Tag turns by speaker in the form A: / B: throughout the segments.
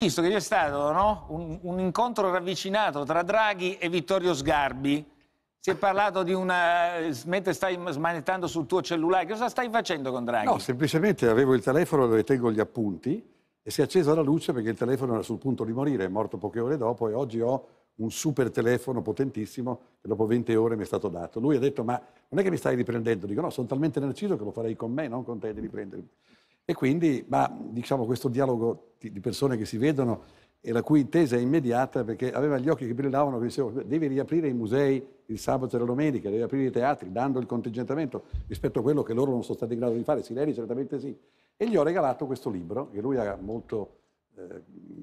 A: visto che c'è stato no? un, un, incontro ravvicinato tra Draghi e Vittorio Sgarbi. Si è parlato di una... mentre stai smanettando sul tuo cellulare, cosa stai facendo con Draghi? No, semplicemente avevo il telefono dove tengo gli appunti e si è accesa la luce perché il telefono era sul punto di morire, è morto poche ore dopo e oggi ho un super telefono potentissimo che dopo 20 ore mi è stato dato. Lui ha detto ma non è che mi stai riprendendo? Dico no, sono talmente narciso che lo farei con me, non con te di riprendermi. E quindi, ma diciamo, questo dialogo di persone che si vedono e la cui intesa è immediata perché aveva gli occhi che brillavano, che dicevo, devi riaprire i musei il sabato e la domenica, devi aprire i teatri, dando il contingentamento rispetto a quello che loro non sono stati in grado di fare, Sileri certamente sì. E gli ho regalato questo libro, che lui ha molto eh,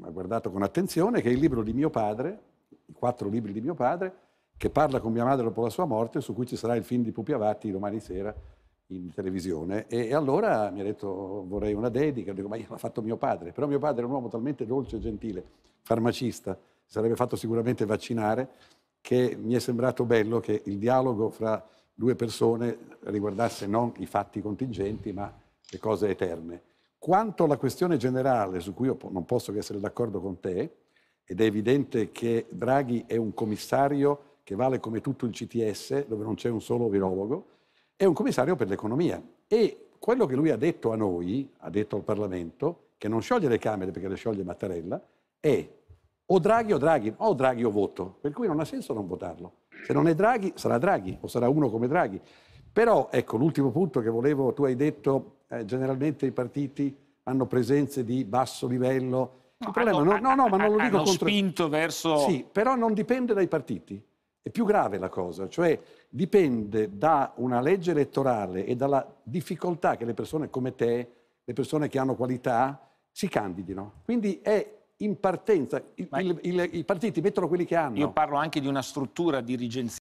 A: ha guardato con attenzione, che è il libro di mio padre, i quattro libri di mio padre, che parla con mia madre dopo la sua morte, su cui ci sarà il film di Pupi Avati domani sera, in televisione e, e, allora mi ha detto vorrei una dedica, dico ma io l'ha fatto mio padre, però mio padre era un uomo talmente dolce e gentile, farmacista, sarebbe fatto sicuramente vaccinare, che mi è sembrato bello che il dialogo fra due persone riguardasse non i fatti contingenti ma le cose eterne. Quanto alla questione generale su cui io non posso che essere d'accordo con te, ed è evidente che Draghi è un commissario che vale come tutto il CTS, dove non c'è un solo virologo, è un commissario per l'economia e quello che lui ha detto a noi, ha detto al Parlamento, che non scioglie le Camere perché le scioglie Mattarella, è o Draghi o Draghi, o Draghi o voto, per cui non ha senso non votarlo. Se non è Draghi, sarà Draghi o sarà uno come Draghi. Però ecco l'ultimo punto che volevo, tu hai detto eh, generalmente i partiti hanno presenze di basso livello. No, Il problema, hanno, no, no, ma non lo dico hanno contro... spinto verso... Sì, però non dipende dai partiti. È più grave la cosa, cioè dipende da una legge elettorale e dalla difficoltà che le persone come te, le persone che hanno qualità, si candidino. Quindi è in partenza, il, il, il, i partiti mettono quelli che hanno. Io parlo anche di una struttura dirigenziale